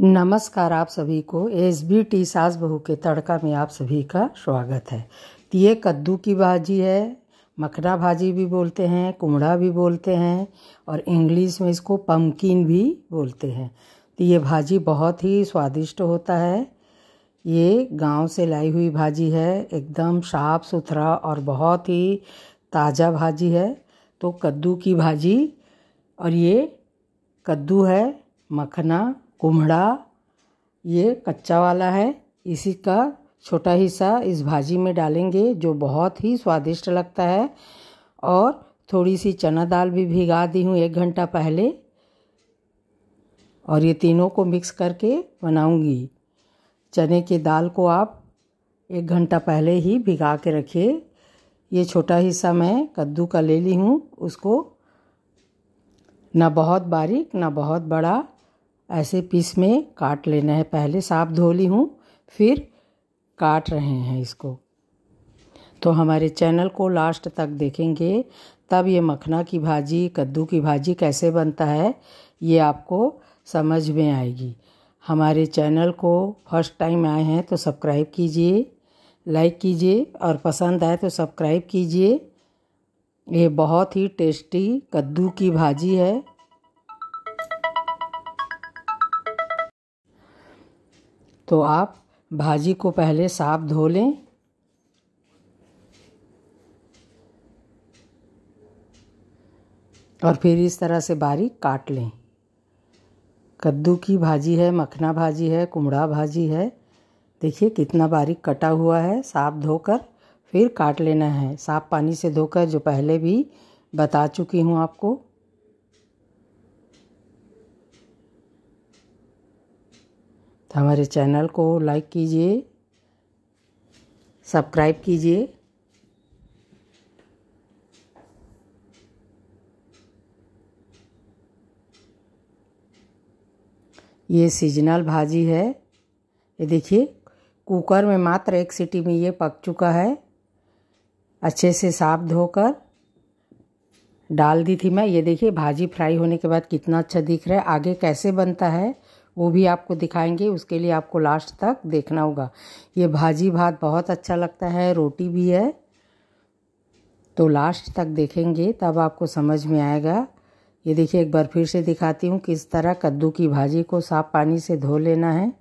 नमस्कार आप सभी को एस बी टी सास बहू के तड़का में आप सभी का स्वागत है ये कद्दू की भाजी है मखना भाजी भी बोलते हैं कुमड़ा भी बोलते हैं और इंग्लिश में इसको पम्पकिन भी बोलते हैं तो ये भाजी बहुत ही स्वादिष्ट होता है ये गांव से लाई हुई भाजी है एकदम साफ सुथरा और बहुत ही ताज़ा भाजी है तो कद्दू की भाजी और ये कद्दू है मखना कुम्हड़ा ये कच्चा वाला है इसी का छोटा हिस्सा इस भाजी में डालेंगे जो बहुत ही स्वादिष्ट लगता है और थोड़ी सी चना दाल भी भिगा दी हूँ एक घंटा पहले और ये तीनों को मिक्स करके बनाऊंगी चने की दाल को आप एक घंटा पहले ही भिगा के रखिए ये छोटा हिस्सा मैं कद्दू का ले ली हूँ उसको ना बहुत बारीक ना बहुत बड़ा ऐसे पीस में काट लेना है पहले साफ धो ली हूँ फिर काट रहे हैं इसको तो हमारे चैनल को लास्ट तक देखेंगे तब ये मखना की भाजी कद्दू की भाजी कैसे बनता है ये आपको समझ में आएगी हमारे चैनल को फर्स्ट टाइम आए हैं तो सब्सक्राइब कीजिए लाइक कीजिए और पसंद आए तो सब्सक्राइब कीजिए ये बहुत ही टेस्टी कद्दू की भाजी है तो आप भाजी को पहले साफ धो लें और फिर इस तरह से बारीक काट लें कद्दू की भाजी है मखना भाजी है कुमड़ा भाजी है देखिए कितना बारीक कटा हुआ है साफ धोकर फिर काट लेना है साफ पानी से धोकर जो पहले भी बता चुकी हूँ आपको हमारे चैनल को लाइक कीजिए सब्सक्राइब कीजिए ये सीजनल भाजी है ये देखिए कुकर में मात्र एक सीटी में ये पक चुका है अच्छे से साफ धोकर डाल दी थी मैं ये देखिए भाजी फ्राई होने के बाद कितना अच्छा दिख रहा है आगे कैसे बनता है वो भी आपको दिखाएंगे उसके लिए आपको लास्ट तक देखना होगा ये भाजी भात बहुत अच्छा लगता है रोटी भी है तो लास्ट तक देखेंगे तब आपको समझ में आएगा ये देखिए एक बार फिर से दिखाती हूँ किस तरह कद्दू की भाजी को साफ पानी से धो लेना है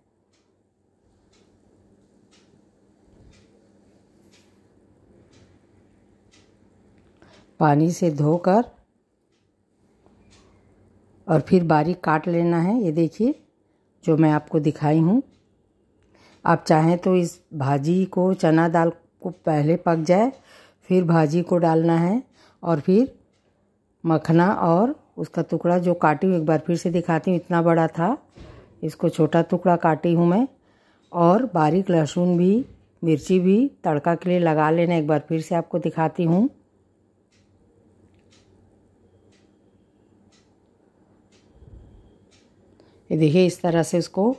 पानी से धोकर और फिर बारीक काट लेना है ये देखिए जो मैं आपको दिखाई हूँ आप चाहें तो इस भाजी को चना दाल को पहले पक जाए फिर भाजी को डालना है और फिर मखना और उसका टुकड़ा जो काटी हूँ एक बार फिर से दिखाती हूँ इतना बड़ा था इसको छोटा टुकड़ा काटी हूँ मैं और बारीक लहसुन भी मिर्ची भी तड़का के लिए लगा लेना एक बार फिर से आपको दिखाती हूँ ये देखिए इस तरह से इसको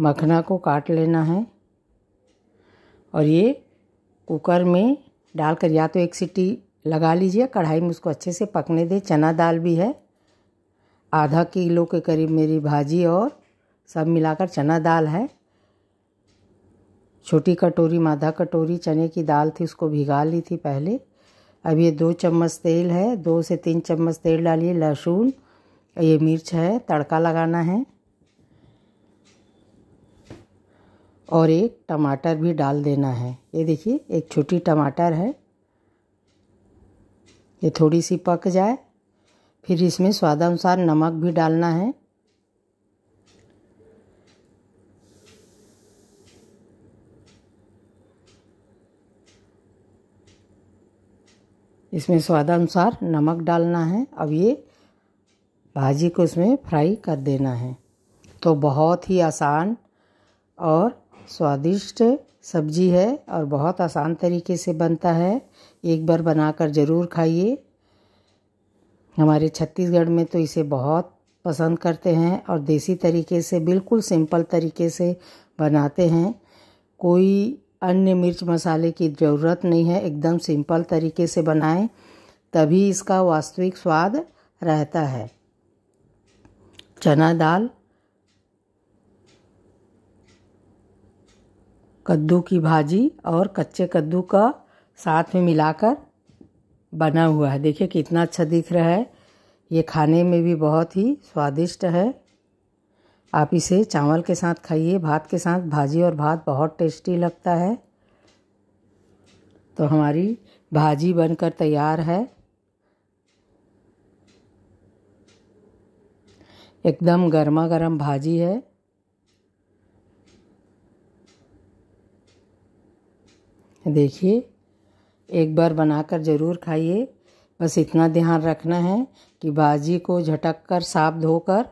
मखना को काट लेना है और ये कुकर में डालकर या तो एक सीटी लगा लीजिए कढ़ाई में उसको अच्छे से पकने दें चना दाल भी है आधा किलो के करीब मेरी भाजी और सब मिलाकर चना दाल है छोटी कटोरी माधा कटोरी चने की दाल थी उसको भिगा ली थी पहले अब ये दो चम्मच तेल है दो से तीन चम्मच तेल डालिए लहसुन ये मिर्च है तड़का लगाना है और एक टमाटर भी डाल देना है ये देखिए एक छोटी टमाटर है ये थोड़ी सी पक जाए फिर इसमें स्वादानुसार नमक भी डालना है इसमें स्वादानुसार नमक डालना है अब ये भाजी को इसमें फ्राई कर देना है तो बहुत ही आसान और स्वादिष्ट सब्जी है और बहुत आसान तरीके से बनता है एक बार बनाकर ज़रूर खाइए हमारे छत्तीसगढ़ में तो इसे बहुत पसंद करते हैं और देसी तरीके से बिल्कुल सिंपल तरीके से बनाते हैं कोई अन्य मिर्च मसाले की ज़रूरत नहीं है एकदम सिंपल तरीके से बनाएं तभी इसका वास्तविक स्वाद रहता है चना दाल कद्दू की भाजी और कच्चे कद्दू का साथ में मिलाकर बना हुआ है देखिए कितना अच्छा दिख रहा है ये खाने में भी बहुत ही स्वादिष्ट है आप इसे चावल के साथ खाइए भात के साथ भाजी और भात बहुत टेस्टी लगता है तो हमारी भाजी बनकर तैयार है एकदम गर्मा गर्म भाजी है देखिए एक बार बनाकर ज़रूर खाइए बस इतना ध्यान रखना है कि भाजी को झटक कर साफ धोकर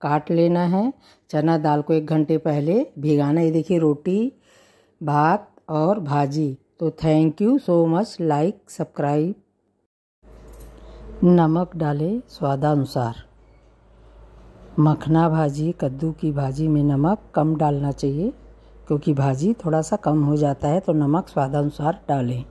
काट लेना है चना दाल को एक घंटे पहले भिगाना ये देखिए रोटी भात और भाजी तो thank you so much like subscribe नमक डालें स्वादानुसार मखना भाजी कद्दू की भाजी में नमक कम डालना चाहिए क्योंकि भाजी थोड़ा सा कम हो जाता है तो नमक स्वादानुसार डालें